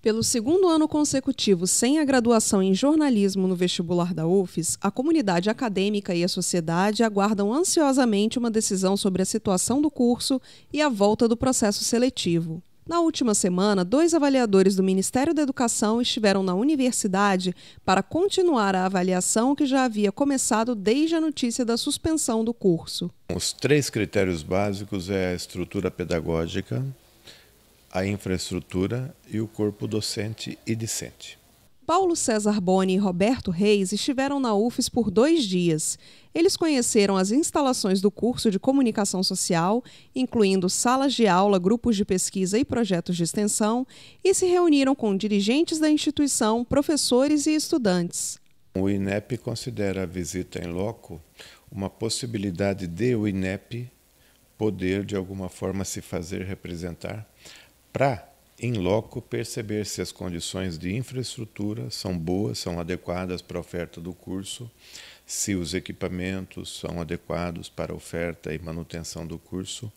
Pelo segundo ano consecutivo sem a graduação em jornalismo no vestibular da UFES, a comunidade acadêmica e a sociedade aguardam ansiosamente uma decisão sobre a situação do curso e a volta do processo seletivo. Na última semana, dois avaliadores do Ministério da Educação estiveram na universidade para continuar a avaliação que já havia começado desde a notícia da suspensão do curso. Os três critérios básicos é a estrutura pedagógica, a infraestrutura e o corpo docente e discente. Paulo César Boni e Roberto Reis estiveram na UFES por dois dias. Eles conheceram as instalações do curso de comunicação social, incluindo salas de aula, grupos de pesquisa e projetos de extensão, e se reuniram com dirigentes da instituição, professores e estudantes. O INEP considera a visita em loco uma possibilidade de o INEP poder, de alguma forma, se fazer representar para, em loco, perceber se as condições de infraestrutura são boas, são adequadas para a oferta do curso, se os equipamentos são adequados para a oferta e manutenção do curso,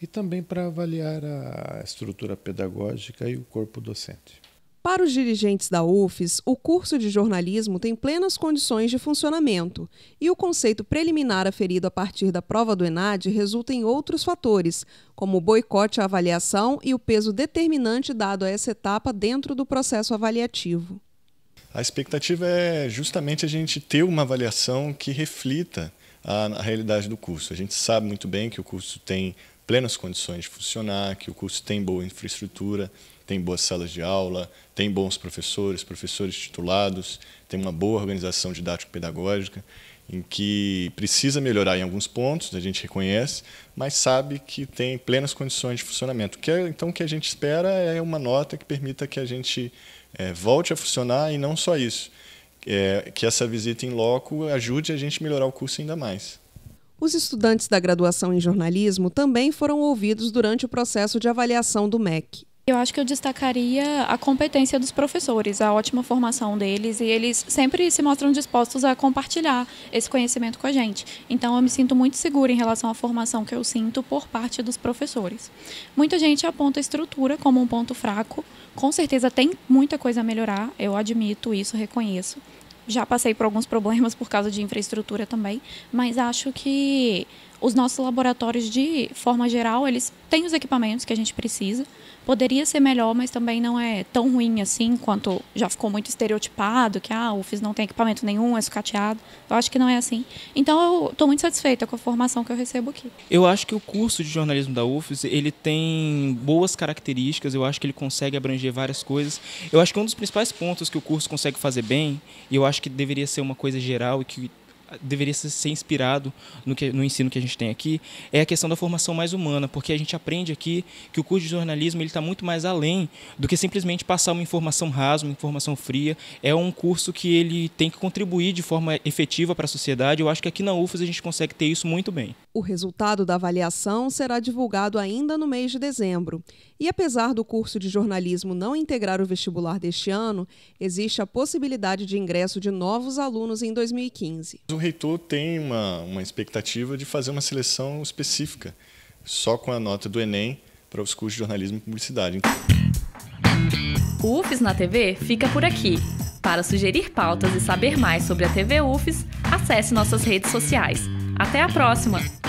e também para avaliar a estrutura pedagógica e o corpo docente. Para os dirigentes da UFES, o curso de jornalismo tem plenas condições de funcionamento e o conceito preliminar aferido a partir da prova do ENAD resulta em outros fatores, como o boicote à avaliação e o peso determinante dado a essa etapa dentro do processo avaliativo. A expectativa é justamente a gente ter uma avaliação que reflita a, a realidade do curso. A gente sabe muito bem que o curso tem plenas condições de funcionar, que o curso tem boa infraestrutura, tem boas salas de aula, tem bons professores, professores titulados, tem uma boa organização didático-pedagógica, em que precisa melhorar em alguns pontos, a gente reconhece, mas sabe que tem plenas condições de funcionamento. Que é, então, o que a gente espera é uma nota que permita que a gente é, volte a funcionar e não só isso, é, que essa visita em loco ajude a gente a melhorar o curso ainda mais. Os estudantes da graduação em jornalismo também foram ouvidos durante o processo de avaliação do MEC. Eu acho que eu destacaria a competência dos professores, a ótima formação deles e eles sempre se mostram dispostos a compartilhar esse conhecimento com a gente. Então eu me sinto muito segura em relação à formação que eu sinto por parte dos professores. Muita gente aponta a estrutura como um ponto fraco, com certeza tem muita coisa a melhorar, eu admito isso, reconheço já passei por alguns problemas por causa de infraestrutura também, mas acho que os nossos laboratórios, de forma geral, eles têm os equipamentos que a gente precisa. Poderia ser melhor, mas também não é tão ruim assim quanto já ficou muito estereotipado, que ah, o UFES não tem equipamento nenhum, é sucateado. Eu acho que não é assim. Então eu estou muito satisfeita com a formação que eu recebo aqui. Eu acho que o curso de jornalismo da UFES, ele tem boas características, eu acho que ele consegue abranger várias coisas. Eu acho que um dos principais pontos que o curso consegue fazer bem, e eu acho que deveria ser uma coisa geral e que deveria ser inspirado no, que, no ensino que a gente tem aqui é a questão da formação mais humana, porque a gente aprende aqui que o curso de jornalismo está muito mais além do que simplesmente passar uma informação rasa, uma informação fria. É um curso que ele tem que contribuir de forma efetiva para a sociedade. Eu acho que aqui na UFES a gente consegue ter isso muito bem. O resultado da avaliação será divulgado ainda no mês de dezembro. E apesar do curso de jornalismo não integrar o vestibular deste ano, existe a possibilidade de ingresso de novos alunos em 2015. O reitor tem uma, uma expectativa de fazer uma seleção específica, só com a nota do Enem, para os cursos de jornalismo e publicidade. O UFES na TV fica por aqui. Para sugerir pautas e saber mais sobre a TV UFES, acesse nossas redes sociais. Até a próxima!